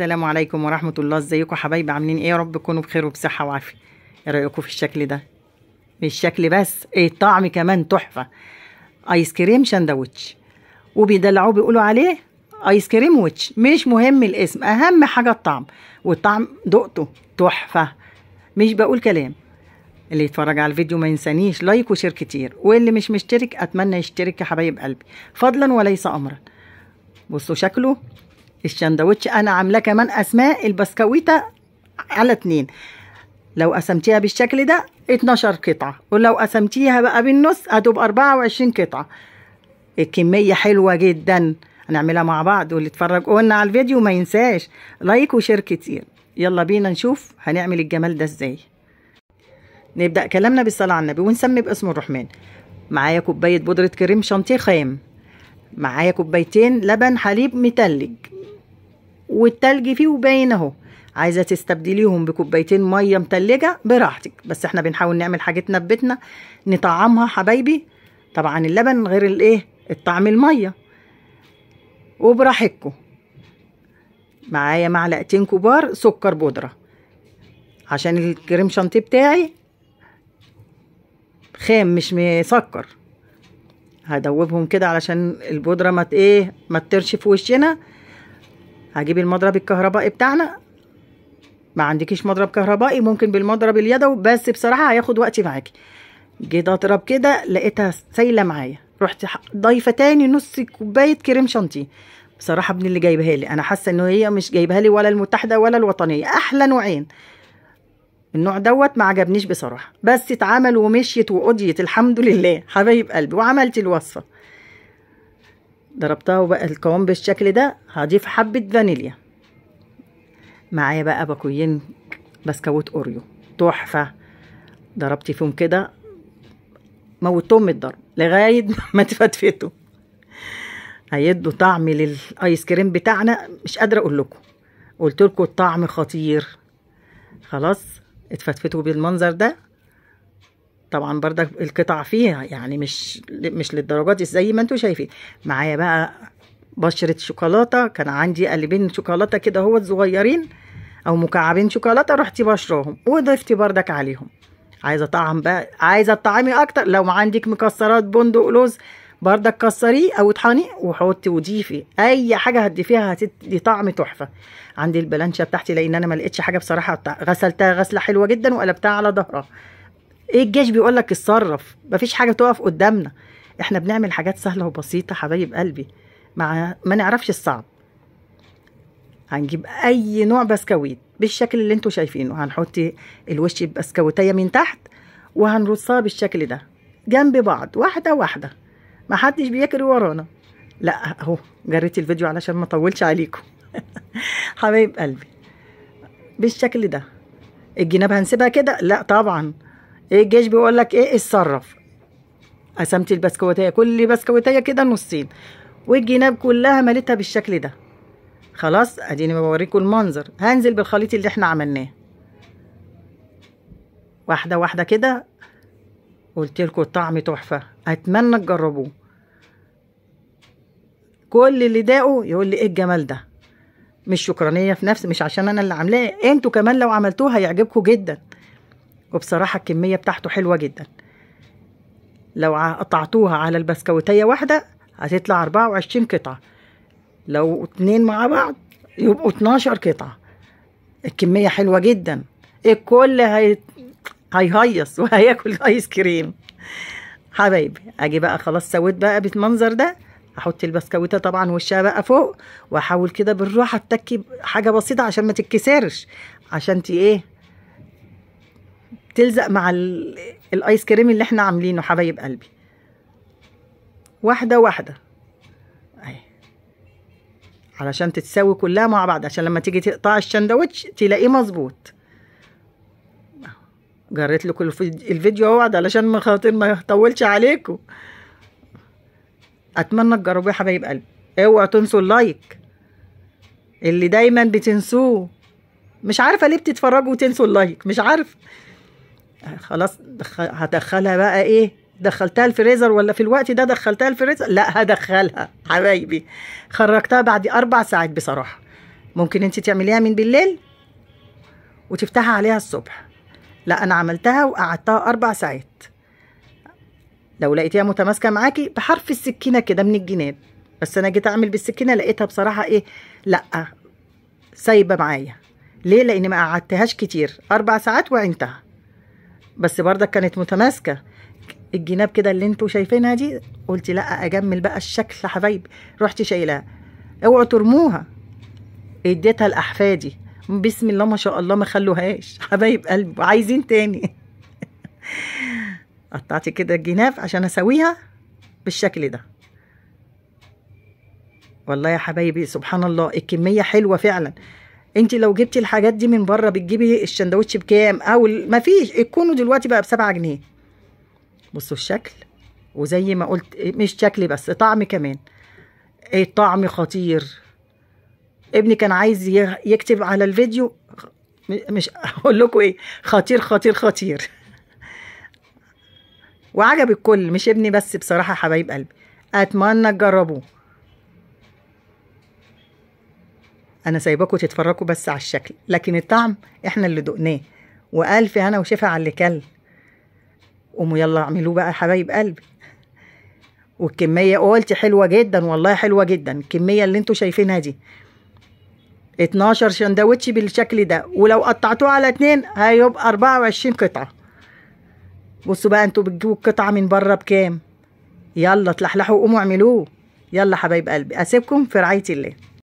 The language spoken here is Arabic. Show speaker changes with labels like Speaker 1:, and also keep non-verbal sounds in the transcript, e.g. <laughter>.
Speaker 1: السلام عليكم ورحمه الله ازيكم حبايبي عاملين ايه يا رب تكونوا بخير وبصحه وعافيه ايه رايكم في الشكل ده مش شكل بس ايه الطعم كمان تحفه ايس كريم شندوتش وبيدلعوه بيقولوا عليه ايس كريم ويتش مش مهم الاسم اهم حاجه الطعم والطعم دقته تحفه مش بقول كلام اللي يتفرج على الفيديو ما ينسانيش لايك وشير كتير واللي مش مشترك اتمنى يشترك يا حبايب قلبي فضلا وليس امرا بصوا شكله الشندوتش انا عاملاه كمان اسماء البسكويته على اتنين لو قسمتيها بالشكل ده 12 قطعه ولو قسمتيها بقى بالنص هتبقى 24 قطعه الكميه حلوه جدا هنعملها مع بعض واللي اتفرج قولنا على الفيديو ما ينساش لايك وشير كتير يلا بينا نشوف هنعمل الجمال ده ازاي نبدا كلامنا بالصلاه على النبي ونسمي باسم الرحمن معايا كوبايه بودره كريم شانتيه خام معايا كوبايتين لبن حليب متلج والتلج فيه وباين اهو عايزه تستبدليهم بكوبايتين ميه متلجه براحتك بس احنا بنحاول نعمل حاجتنا في بيتنا نطعمها حبايبي طبعا اللبن غير الايه الطعم الميه وبراحتكم معايا معلقتين كبار سكر بودره عشان الكريم شانتيه بتاعي خام مش مسكر هدوبهم كده علشان البودره ما ايه ما تطرش في وشنا هجيب المضرب الكهربائي بتاعنا ما عندكيش مضرب كهربائي ممكن بالمضرب اليدوي بس بصراحه هياخد وقت معاكي جيت اضرب كده لقيتها سايله معايا رحت ضايفه تاني نص كوبايه كريم شانتيه بصراحه ابن اللي جايبها لي انا حاسه ان هي مش جايبها لي ولا المتحده ولا الوطنيه احلى نوعين النوع دوت ما عجبنيش بصراحه بس اتعمل ومشيت وقضيت الحمد لله حبايب قلبي وعملت الوصفه ضربتها وبقى القوام بالشكل ده هضيف حبة فانيليا معايا بقى باكويين بسكوت اوريو تحفة ضربت فيهم كده موتهم من الضرب لغاية <laughs> ما تفتفتوا هيدوا طعم للايس كريم بتاعنا مش قادرة اقول لكم قلت لكم الطعم خطير خلاص اتفتفتوا بالمنظر ده طبعا بردك القطع فيها يعني مش مش للدرجه دي زي ما انتم شايفين معايا بقى بشره شوكولاته كان عندي قلبين شوكولاته كده هو صغيرين او مكعبين شوكولاته رحت بشرهم وضفتي بردك عليهم عايزه طعم بقى عايزه تطعمي اكتر لو عندك مكسرات بندق لوز بردك كسريه او اطحني وحطي وضيفي اي حاجه هتضيفيها هتدي طعم تحفه عندي البلانشه بتاعتي لان انا ما لقيتش حاجه بصراحه غسلتها غسله حلوه جدا وقلبتها على ظهرها ايه الجيش بيقول لك اتصرف مفيش حاجه تقف قدامنا احنا بنعمل حاجات سهله وبسيطه حبايب قلبي مع ما نعرفش الصعب هنجيب اي نوع بسكويت بالشكل اللي انتوا شايفينه هنحط الوش بسكوتيه من تحت وهنرصها بالشكل ده جنب بعض واحده واحده محدش بيجري ورانا لا اهو جريت الفيديو علشان ما اطولش عليكم <laughs> حبايب قلبي بالشكل ده الجناب هنسيبها كده لا طبعا ايه الجيش بيقول لك ايه اتصرف قسمت البسكوتيه كل بسكوتيه كده نصين والجناب كلها مليتها بالشكل ده خلاص اديني بوريكم المنظر هنزل بالخليط اللي احنا عملناه واحده واحده كده قلت لكم الطعم تحفه اتمنى تجربوه كل اللي داقه يقول لي ايه الجمال ده مش شكرانيه في نفسي مش عشان انا اللي عاملاه انتوا كمان لو عملتوه هيعجبكم جدا وبصراحة الكمية بتاعته حلوة جدا لو قطعتوها على البسكوتية واحدة هتطلع 24 قطعة لو اتنين مع بعض يبقوا 12 قطعة الكمية حلوة جدا الكل هي... هيهيص <laughs> وهياكل ايس كريم حبايبي اجي بقى خلاص سويت بقى بالمنظر ده احط البسكوته طبعا وشها بقى فوق واحاول كده بالراحه اتكي حاجه بسيطه عشان ما تتكسرش عشان تي ايه تلزق مع الايس كريم اللي احنا عاملينه حبايب قلبي واحده واحده اهي علشان تتساوي كلها مع بعض عشان لما تيجي تقطع الشندوتش تلاقيه مظبوط جريت لكم الفيديو اهو علشان ما خاطر ما اطولش عليكم اتمنى تجربوه يا حبايب قلبي اوعوا تنسوا اللايك اللي دايما بتنسوه مش عارفه ليه بتتفرجوا وتنسوا اللايك مش عارفه خلاص دخل هدخلها بقى ايه دخلتها الفريزر ولا في الوقت ده دخلتها الفريزر لا هدخلها حبايبي خرجتها بعد اربع ساعات بصراحه ممكن انت تعمليها من بالليل وتفتحها عليها الصبح لا انا عملتها وقعدتها اربع ساعات لو لقيتيها متماسكه معاكي بحرف السكينه كده من الجناب بس انا جيت اعمل بالسكينه لقيتها بصراحه ايه لا سايبه معايا ليه لان ما قعدتهاش كتير اربع ساعات وعينتها بس بردك كانت متماسكه الجناب كده اللي انتوا شايفينها دي قلت لا اجمل بقى الشكل حبايبي رحت شايلاها اوعوا ترموها اديتها لاحفادي بسم الله ما شاء الله ما خلوهاش حبايب قلب عايزين تاني <laughs> قطعت كده الجناب عشان اسويها بالشكل ده والله يا حبايبي سبحان الله الكميه حلوه فعلا انت لو جبتي الحاجات دي من بره بتجيبي الشندوتش بكام او مفيش الكونو دلوقتي بقى بسبعة جنيه بصوا الشكل وزي ما قلت مش شكل بس طعم كمان الطعم إيه، خطير ابني كان عايز يكتب على الفيديو مش اقول <laughs> لكم ايه خطير خطير خطير وعجب الكل مش ابني بس بصراحه حبايب قلبي اتمنى تجربوه انا سايباكم تتفرجوا بس على الشكل لكن الطعم احنا اللي دقناه والف هنا وشفا على اللي كل قوموا يلا اعملوه بقى حبايب قلبي والكميه قلت حلوه جدا والله حلوه جدا الكميه اللي انتوا شايفينها دي 12 سندوتش بالشكل ده ولو قطعتوه على اتنين هيبقى 24 قطعه بصوا بقى انتوا بتجيبوا القطعه من بره بكام يلا اتلحلحوا قوموا اعملوه يلا حبايب قلبي اسيبكم في رعايه الله